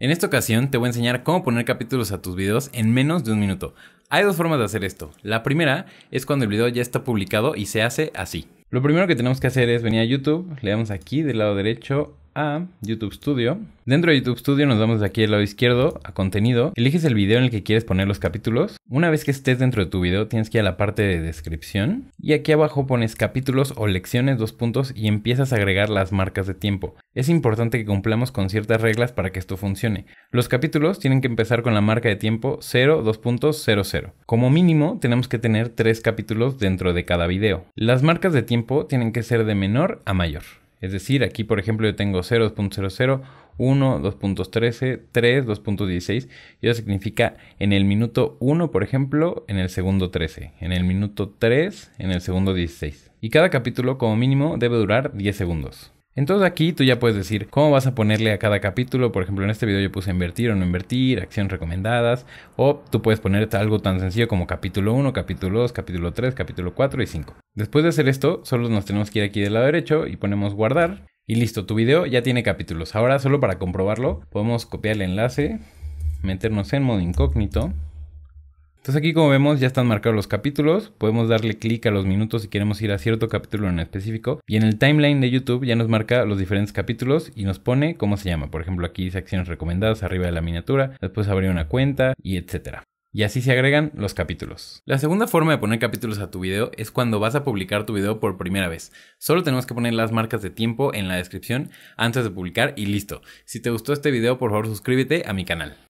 En esta ocasión te voy a enseñar cómo poner capítulos a tus videos en menos de un minuto. Hay dos formas de hacer esto. La primera es cuando el video ya está publicado y se hace así. Lo primero que tenemos que hacer es venir a YouTube, le damos aquí del lado derecho a YouTube Studio. Dentro de YouTube Studio nos vamos de aquí al lado izquierdo a contenido. Eliges el video en el que quieres poner los capítulos. Una vez que estés dentro de tu video tienes que ir a la parte de descripción y aquí abajo pones capítulos o lecciones dos puntos y empiezas a agregar las marcas de tiempo. Es importante que cumplamos con ciertas reglas para que esto funcione. Los capítulos tienen que empezar con la marca de tiempo 0.2.00. Como mínimo tenemos que tener tres capítulos dentro de cada video. Las marcas de tiempo tienen que ser de menor a mayor. Es decir, aquí por ejemplo yo tengo 0.00, 1, 2.13, 3, 2.16 y eso significa en el minuto 1, por ejemplo, en el segundo 13, en el minuto 3, en el segundo 16. Y cada capítulo como mínimo debe durar 10 segundos. Entonces aquí tú ya puedes decir cómo vas a ponerle a cada capítulo. Por ejemplo, en este video yo puse invertir o no invertir, acción recomendadas. O tú puedes poner algo tan sencillo como capítulo 1, capítulo 2, capítulo 3, capítulo 4 y 5. Después de hacer esto, solo nos tenemos que ir aquí del lado derecho y ponemos guardar. Y listo, tu video ya tiene capítulos. Ahora solo para comprobarlo, podemos copiar el enlace, meternos en modo incógnito entonces aquí como vemos ya están marcados los capítulos, podemos darle clic a los minutos si queremos ir a cierto capítulo en específico y en el timeline de YouTube ya nos marca los diferentes capítulos y nos pone cómo se llama, por ejemplo aquí dice acciones recomendadas arriba de la miniatura, después abrir una cuenta y etcétera. Y así se agregan los capítulos. La segunda forma de poner capítulos a tu video es cuando vas a publicar tu video por primera vez. Solo tenemos que poner las marcas de tiempo en la descripción antes de publicar y listo. Si te gustó este video por favor suscríbete a mi canal.